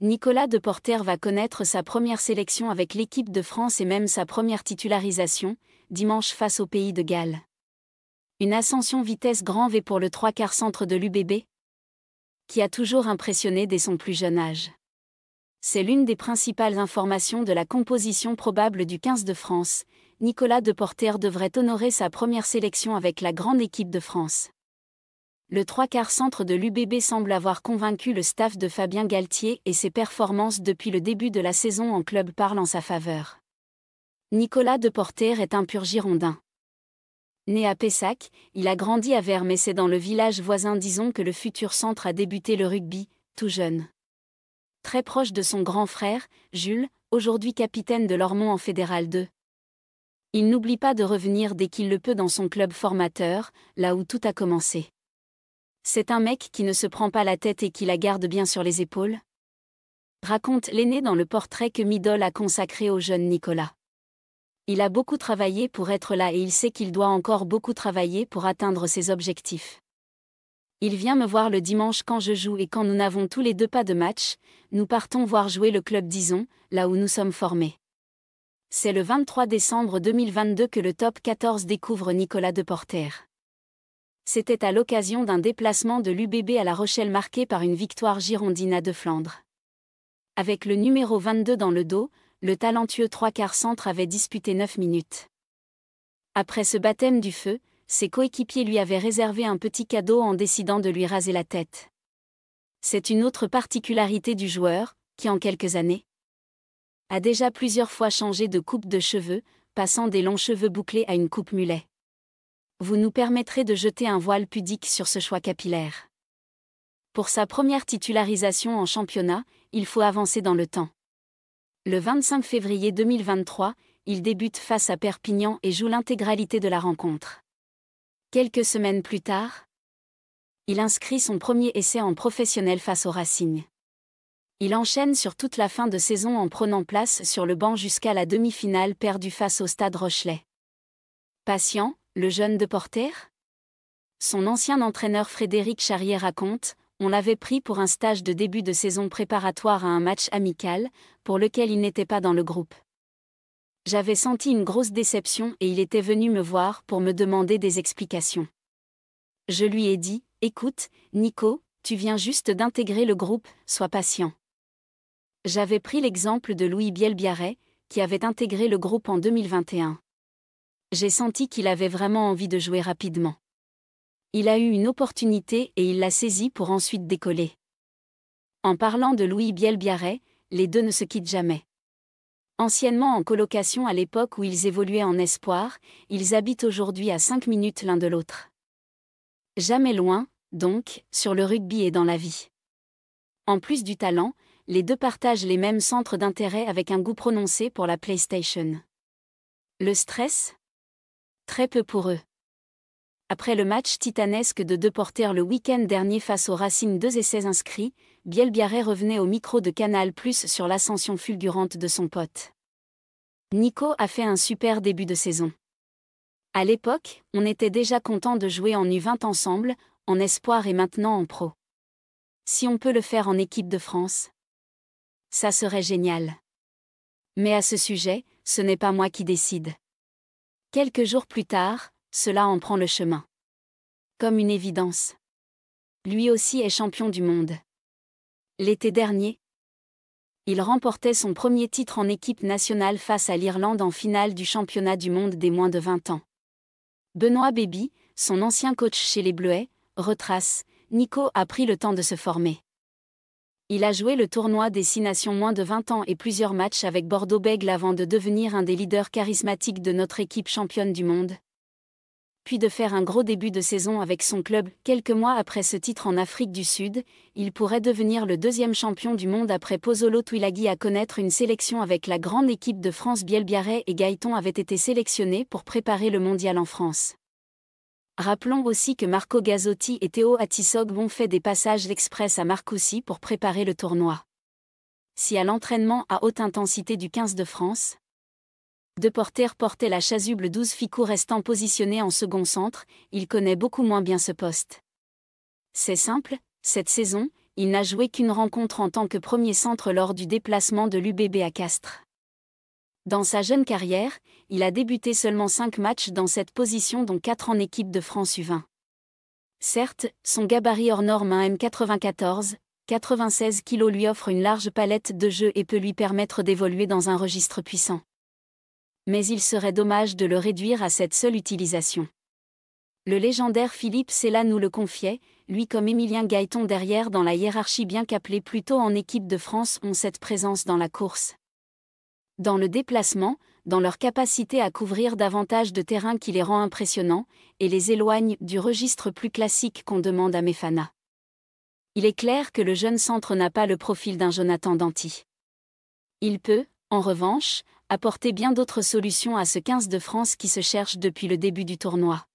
Nicolas Deporter va connaître sa première sélection avec l'équipe de France et même sa première titularisation, dimanche face au pays de Galles. Une ascension vitesse grand V pour le trois quarts centre de l'UBB, qui a toujours impressionné dès son plus jeune âge. C'est l'une des principales informations de la composition probable du 15 de France. Nicolas Deporter devrait honorer sa première sélection avec la grande équipe de France le trois quarts centre de l'UBB semble avoir convaincu le staff de Fabien Galtier et ses performances depuis le début de la saison en club parlent en sa faveur. Nicolas Deporter est un pur Girondin. Né à Pessac, il a grandi à Verme et c'est dans le village voisin disons que le futur centre a débuté le rugby, tout jeune. Très proche de son grand frère, Jules, aujourd'hui capitaine de l'Ormont en Fédéral 2. Il n'oublie pas de revenir dès qu'il le peut dans son club formateur, là où tout a commencé. C'est un mec qui ne se prend pas la tête et qui la garde bien sur les épaules Raconte l'aîné dans le portrait que Midol a consacré au jeune Nicolas. Il a beaucoup travaillé pour être là et il sait qu'il doit encore beaucoup travailler pour atteindre ses objectifs. Il vient me voir le dimanche quand je joue et quand nous n'avons tous les deux pas de match, nous partons voir jouer le club disons, là où nous sommes formés. C'est le 23 décembre 2022 que le top 14 découvre Nicolas de Deporter c'était à l'occasion d'un déplacement de l'UBB à La Rochelle marqué par une victoire girondina De Flandre. Avec le numéro 22 dans le dos, le talentueux trois quarts centre avait disputé 9 minutes. Après ce baptême du feu, ses coéquipiers lui avaient réservé un petit cadeau en décidant de lui raser la tête. C'est une autre particularité du joueur, qui en quelques années a déjà plusieurs fois changé de coupe de cheveux, passant des longs cheveux bouclés à une coupe mulet vous nous permettrez de jeter un voile pudique sur ce choix capillaire. Pour sa première titularisation en championnat, il faut avancer dans le temps. Le 25 février 2023, il débute face à Perpignan et joue l'intégralité de la rencontre. Quelques semaines plus tard, il inscrit son premier essai en professionnel face aux Racing. Il enchaîne sur toute la fin de saison en prenant place sur le banc jusqu'à la demi-finale perdue face au Stade Rochelet. Patient, le jeune de Porter Son ancien entraîneur Frédéric Charrier raconte On l'avait pris pour un stage de début de saison préparatoire à un match amical, pour lequel il n'était pas dans le groupe. J'avais senti une grosse déception et il était venu me voir pour me demander des explications. Je lui ai dit Écoute, Nico, tu viens juste d'intégrer le groupe, sois patient. J'avais pris l'exemple de Louis Bielbiaret, qui avait intégré le groupe en 2021 j'ai senti qu'il avait vraiment envie de jouer rapidement. Il a eu une opportunité et il l'a saisie pour ensuite décoller. En parlant de Louis Bielbiaret, les deux ne se quittent jamais. Anciennement en colocation à l'époque où ils évoluaient en espoir, ils habitent aujourd'hui à 5 minutes l'un de l'autre. Jamais loin, donc, sur le rugby et dans la vie. En plus du talent, les deux partagent les mêmes centres d'intérêt avec un goût prononcé pour la PlayStation. Le stress, Très peu pour eux. Après le match titanesque de deux porteurs le week-end dernier face aux Racines 2 et 16 inscrits, Bielbiaré revenait au micro de Canal Plus sur l'ascension fulgurante de son pote. Nico a fait un super début de saison. À l'époque, on était déjà content de jouer en U20 ensemble, en espoir et maintenant en pro. Si on peut le faire en équipe de France, ça serait génial. Mais à ce sujet, ce n'est pas moi qui décide. Quelques jours plus tard, cela en prend le chemin. Comme une évidence. Lui aussi est champion du monde. L'été dernier, il remportait son premier titre en équipe nationale face à l'Irlande en finale du championnat du monde des moins de 20 ans. Benoît Baby, son ancien coach chez les Bleuets, retrace Nico a pris le temps de se former il a joué le tournoi des Six Nations moins de 20 ans et plusieurs matchs avec Bordeaux-Bègle avant de devenir un des leaders charismatiques de notre équipe championne du monde. Puis de faire un gros début de saison avec son club, quelques mois après ce titre en Afrique du Sud, il pourrait devenir le deuxième champion du monde après Pozzolo Twilaghi à connaître une sélection avec la grande équipe de France Bielbiaret et Gaëton avait été sélectionnés pour préparer le mondial en France. Rappelons aussi que Marco Gazzotti et Théo Attisog ont fait des passages express à Marcoussi pour préparer le tournoi. Si à l'entraînement à haute intensité du 15 de France, deux portait portaient la chasuble 12 Ficou restant positionné en second centre, il connaît beaucoup moins bien ce poste. C'est simple, cette saison, il n'a joué qu'une rencontre en tant que premier centre lors du déplacement de l'UBB à Castres. Dans sa jeune carrière, il a débuté seulement 5 matchs dans cette position dont 4 en équipe de France U20. Certes, son gabarit hors norme 1m94, 96 kg lui offre une large palette de jeux et peut lui permettre d'évoluer dans un registre puissant. Mais il serait dommage de le réduire à cette seule utilisation. Le légendaire Philippe Sella nous le confiait, lui comme Émilien Gaëton derrière dans la hiérarchie bien qu'appelé plutôt en équipe de France ont cette présence dans la course dans le déplacement, dans leur capacité à couvrir davantage de terrain qui les rend impressionnants, et les éloigne du registre plus classique qu'on demande à Mefana. Il est clair que le jeune centre n'a pas le profil d'un Jonathan Danti. Il peut, en revanche, apporter bien d'autres solutions à ce 15 de France qui se cherche depuis le début du tournoi.